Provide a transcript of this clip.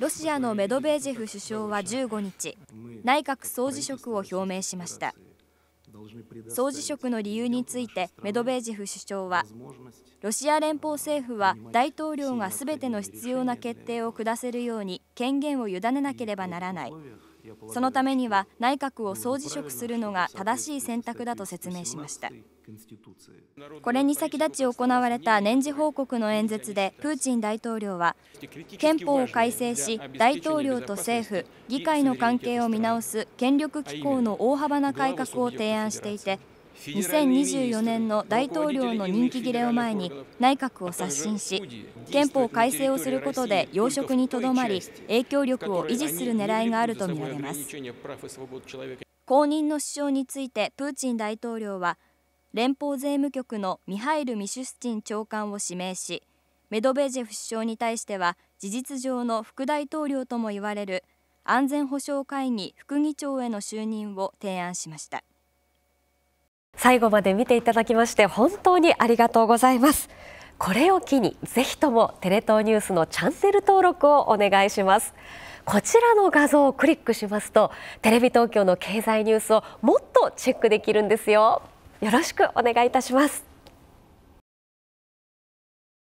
ロシアのメドベージェフ首相は15日、内閣総辞職を表明しました。総辞職の理由についてメドベージェフ首相はロシア連邦政府は大統領がすべての必要な決定を下せるように権限を委ねなければならないそのためには内閣を総辞職するのが正しい選択だと説明しましたこれに先立ち行われた年次報告の演説でプーチン大統領は憲法を改正し大統領と政府議会の関係を見直す権力機構の大幅な改革を提案していて2024年の大統領の任期切れを前に内閣を刷新し憲法改正をすることで要職にとどまり影響力を維持する狙いがあるとみられます後任の首相についてプーチン大統領は連邦税務局のミハイル・ミシュスチン長官を指名しメドベージェフ首相に対しては事実上の副大統領ともいわれる安全保障会議副議長への就任を提案しました。最後まで見ていただきまして本当にありがとうございますこれを機にぜひともテレ東ニュースのチャンネル登録をお願いしますこちらの画像をクリックしますとテレビ東京の経済ニュースをもっとチェックできるんですよよろしくお願いいたします